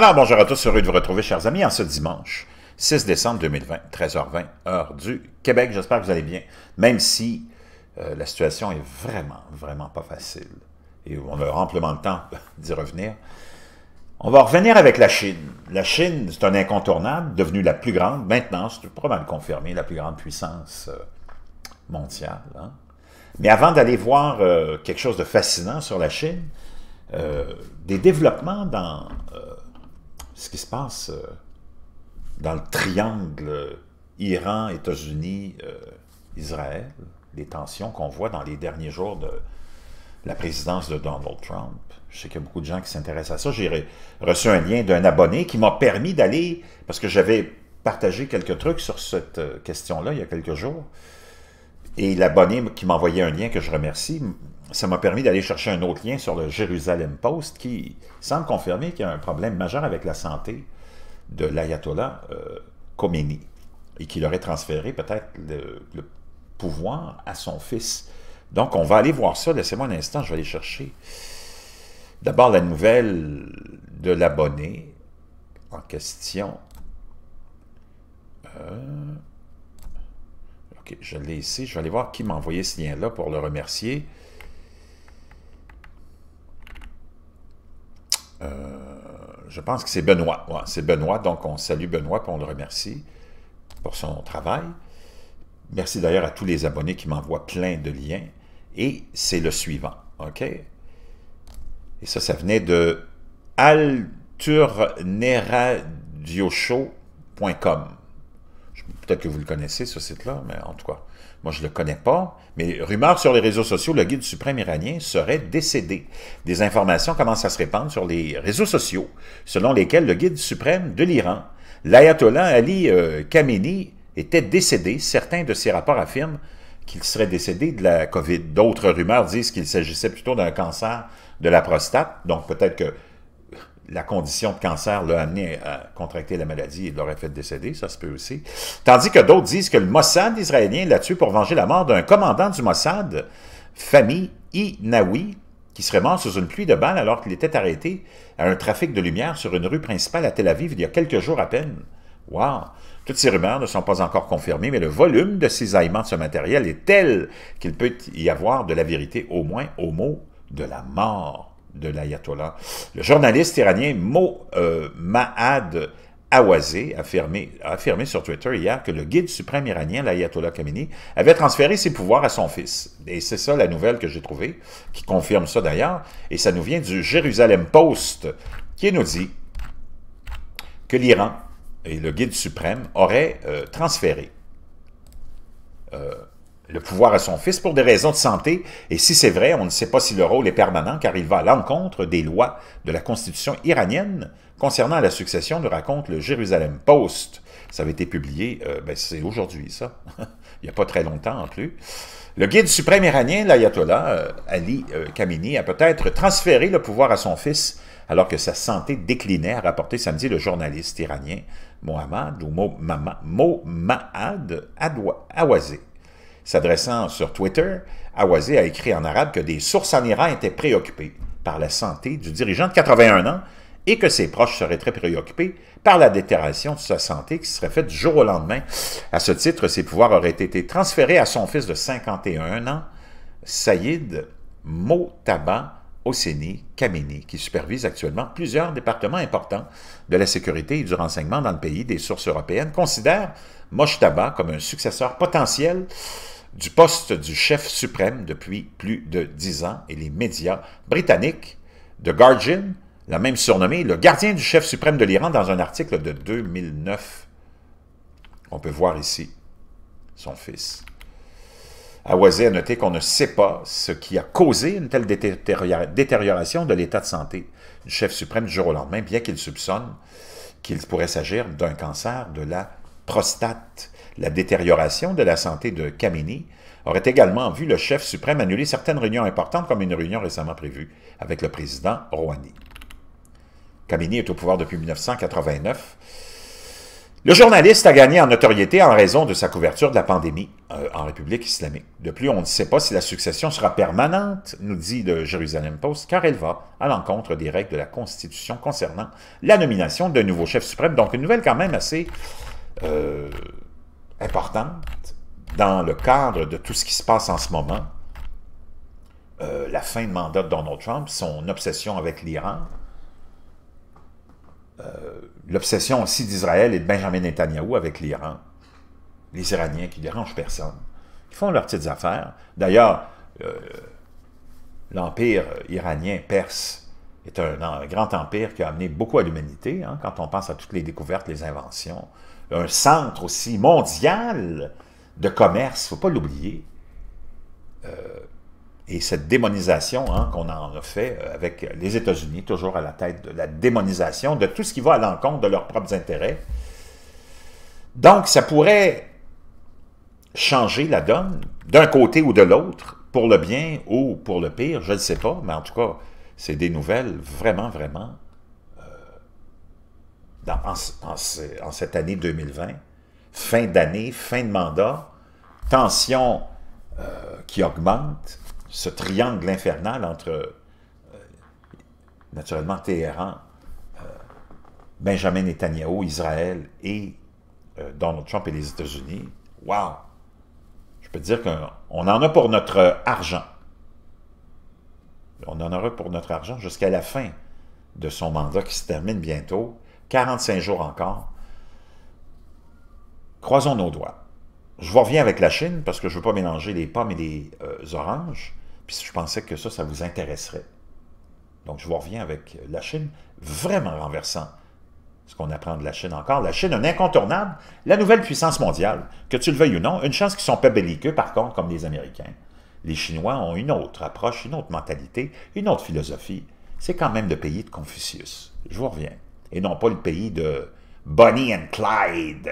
Alors, bonjour à tous, heureux de vous retrouver, chers amis, en ce dimanche 6 décembre 2020, 13h20, heure du Québec. J'espère que vous allez bien, même si euh, la situation est vraiment, vraiment pas facile. Et on a amplement le temps d'y revenir. On va revenir avec la Chine. La Chine, c'est un incontournable, devenue la plus grande, maintenant, c'est pas confirmé, la plus grande puissance euh, mondiale. Hein. Mais avant d'aller voir euh, quelque chose de fascinant sur la Chine, des développements dans ce qui se passe euh, dans le triangle Iran, États-Unis, euh, Israël, les tensions qu'on voit dans les derniers jours de la présidence de Donald Trump. Je sais qu'il y a beaucoup de gens qui s'intéressent à ça. J'ai reçu un lien d'un abonné qui m'a permis d'aller, parce que j'avais partagé quelques trucs sur cette euh, question-là il y a quelques jours, et l'abonné qui m'a envoyé un lien que je remercie, ça m'a permis d'aller chercher un autre lien sur le Jérusalem Post qui semble confirmer qu'il y a un problème majeur avec la santé de l'ayatollah euh, Khomeini et qu'il aurait transféré peut-être le, pouvoir à son fils. Donc, on va aller voir ça. Laissez-moi un instant, je vais aller chercher. D'abord, la nouvelle de l'abonné en question. Euh, je l'ai ici. Je vais aller voir qui m'a envoyé ce lien-là pour le remercier. Euh, je pense que c'est Benoît. c'est Benoît, donc on salue Benoît et on le remercie pour son travail. Merci d'ailleurs à tous les abonnés qui m'envoient plein de liens. Et c'est le suivant, OK? Et ça, ça venait de alturneradioshow.com. Peut-être que vous le connaissez, ce site-là, mais en tout cas, moi, je ne le connais pas. Mais Rumeurs sur les réseaux sociaux, le guide suprême iranien serait décédé. Des informations commencent à se répandre sur les réseaux sociaux, selon lesquels le guide suprême de l'Iran, l'ayatollah Ali euh, Khamenei, était décédé. Certains de ses rapports affirment qu'il serait décédé de la COVID. D'autres rumeurs disent qu'il s'agissait plutôt d'un cancer de la prostate. Donc, peut-être que la condition de cancer l'a amené à contracter la maladie et l'aurait fait décéder, ça se peut aussi. Tandis que d'autres disent que le Mossad israélien l'a tué pour venger la mort d'un commandant du Mossad, famille Inaoui, qui serait mort sous une pluie de balles alors qu'il était arrêté à un trafic de lumière sur une rue principale à Tel Aviv il y a quelques jours à peine. Wow! Toutes ces rumeurs ne sont pas encore confirmées, mais le volume de cisaillement de ce matériel est tel qu'il peut y avoir de la vérité au moins au mot de la mort de l'ayatollah. Le journaliste iranien Mo euh, Mahad Awazé a affirmé, affirmé sur Twitter hier que le guide suprême iranien, l'ayatollah Khamenei, avait transféré ses pouvoirs à son fils. Et c'est ça la nouvelle que j'ai trouvée, qui confirme ça d'ailleurs, et ça nous vient du Jérusalem Post, qui nous dit que l'Iran et le guide suprême auraient euh, transféré euh, le pouvoir à son fils pour des raisons de santé, et si c'est vrai, on ne sait pas si le rôle est permanent car il va à l'encontre des lois de la constitution iranienne concernant la succession, nous raconte le Jérusalem Post. Ça avait été publié, euh, ben, c'est aujourd'hui ça, il n'y a pas très longtemps en plus. Le guide suprême iranien, l'ayatollah euh, Ali euh, Khamenei, a peut-être transféré le pouvoir à son fils alors que sa santé déclinait, a rapporté samedi le journaliste iranien Mohammad ou S'adressant sur Twitter, Awazé a écrit en arabe que des sources en Iran étaient préoccupées par la santé du dirigeant de 81 ans et que ses proches seraient très préoccupés par la détérioration de sa santé qui serait faite du jour au lendemain. À ce titre, ses pouvoirs auraient été transférés à son fils de 51 ans, Saïd Motaba Hosseini Kamini, qui supervise actuellement plusieurs départements importants de la sécurité et du renseignement dans le pays. Des sources européennes considèrent Moshtaba comme un successeur potentiel du poste du chef suprême depuis plus de dix ans et les médias britanniques, The Guardian, l'a même surnommé le gardien du chef suprême de l'Iran dans un article de 2009. On peut voir ici son fils. Awazé a noté qu'on ne sait pas ce qui a causé une telle détérioration de l'état de santé du chef suprême du jour au lendemain, bien qu'il soupçonne qu'il pourrait s'agir d'un cancer de la prostate. La détérioration de la santé de Kamini aurait également vu le chef suprême annuler certaines réunions importantes, comme une réunion récemment prévue avec le président Rouhani. Kamini est au pouvoir depuis 1989. Le journaliste a gagné en notoriété en raison de sa couverture de la pandémie euh, en République islamique. De plus, on ne sait pas si la succession sera permanente, nous dit le Jerusalem Post, car elle va à l'encontre des règles de la Constitution concernant la nomination d'un nouveau chef suprême. Donc, une nouvelle quand même assez euh, importante dans le cadre de tout ce qui se passe en ce moment. Euh, la fin de mandat de Donald Trump, son obsession avec l'Iran, euh, l'obsession aussi d'Israël et de Benjamin Netanyahu avec l'Iran, les Iraniens qui ne dérangent personne, qui font leurs petites affaires. D'ailleurs, l'empire iranien perse est un, grand empire qui a amené beaucoup à l'humanité, hein, quand on pense à toutes les découvertes, les inventions, un centre aussi mondial de commerce, il ne faut pas l'oublier. Euh, et cette démonisation hein, qu'on en a fait euh, avec les États-Unis, toujours à la tête de la démonisation de tout ce qui va à l'encontre de leurs propres intérêts. Donc, ça pourrait changer la donne d'un côté ou de l'autre, pour le bien ou pour le pire, je ne sais pas, mais en tout cas, c'est des nouvelles vraiment, vraiment en, cette année 2020, fin d'année, fin de mandat, tension euh, qui augmente, ce triangle infernal entre, euh, naturellement, Téhéran, euh, Benjamin Netanyahu, Israël et Donald Trump et les États-Unis. waouh Je peux te dire qu'on en a pour notre argent. On en aura pour notre argent jusqu'à la fin de son mandat qui se termine bientôt. 45 jours encore. Croisons nos doigts. Je vous reviens avec la Chine parce que je ne veux pas mélanger les pommes et les euh, oranges. Puis je pensais que ça, ça vous intéresserait. Donc je vous reviens avec la Chine, vraiment renversant ce qu'on apprend de la Chine encore. La Chine, un incontournable, la nouvelle puissance mondiale. Que tu le veuilles ou non, une chance qu'ils ne sont pas belliqueux, par contre, comme les Américains. Les Chinois ont une autre approche, une autre mentalité, une autre philosophie. C'est quand même le pays de Confucius. Je vous reviens et non pas le pays de Bonnie and Clyde.